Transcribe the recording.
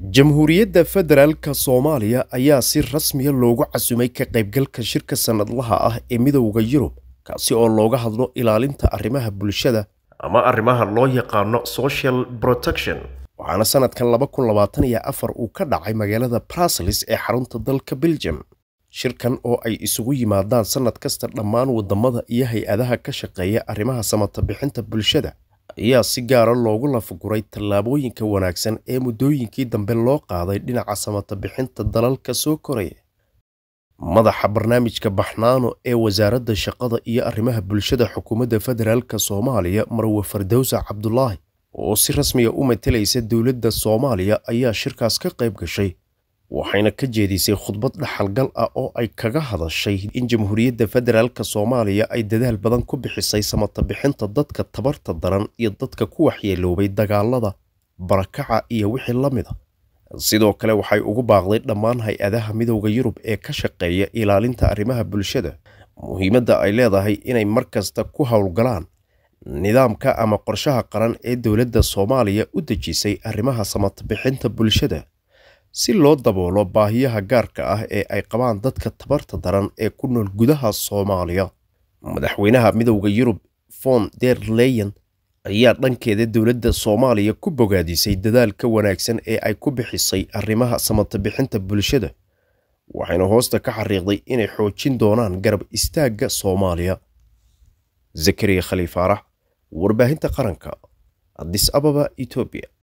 jamhuuriyadda federaalka soomaaliya ayaa si rasmiya ah loogu casumay ka qaybgalka shirka sannadlaha ah ee midowda yurub kaasi oo looga hadlo ilaalinta arrimaha bulshada ama arrimaha loo yaqaano social protection waxaana sannadkan laba kun labaatan iyo afar uu ka dhacay magaalada braslis ee xarunta dalka belgium shirkan oo ay isugu yimaadaan sannad kasta dhammaan waddamada iyo hay-adaha ka shaqeeya arrimaha samata bixinta bulshada ayaa si gaara ah loogu lafaguray tallaabooyinka wanaagsan ee muddooyinkii dambe loo qaaday dhinaca samata bixinta dalalka soo koraya madaxa barnaamijka baxnaano ee wasaaradda shaqada iyo arrimaha bulshada xukuumadda federaalk soomaaliya marwe fardowsa cabdulaahi oo si rasmiga ah u matalaysa dowladda soomaaliya ayaa shirkaas ka qayb gashay waxayna ka jeedisay khudbad dhaxalgal ah oo ay kaga hadashay in jamhuuriyadda federaalk soomaaliya ay dadaal badan ku bixisay samata dadka tabarta daran iyo dadka ku waxyeeloobay dagaalada barakaca iyo wixii la mid a ah. sidoo kale waxay ugu baaqday dhammaan hay-adaha midowda yurub ee ka shaqeeya ilaalinta arrimaha bulshada muhiimadda ay leedahay inay mar kasta ku howlgalaan nidaamka ama qorshaha qaran ee dowladda soomaaliya u dejisay arrimaha samata bulshada si loo daboolo baahiyaha gaarka ah ee ay qabaan dadka tabarta daran ee ku nool gudaha soomaaliya madaxweynaha midowda yurub von der leyen ayaa dhankeeda dowladda soomaaliya ku bogaadisay dadaalka wanaagsan ee ay ku bixisay arrimaha samatabixinta bulshada waxayna hoosta ka xariiqday inay xoojin doonaan garab istaagga soomaaliya zakariya khaliifaarax warbaahinta qaranka adis ababa etoobiya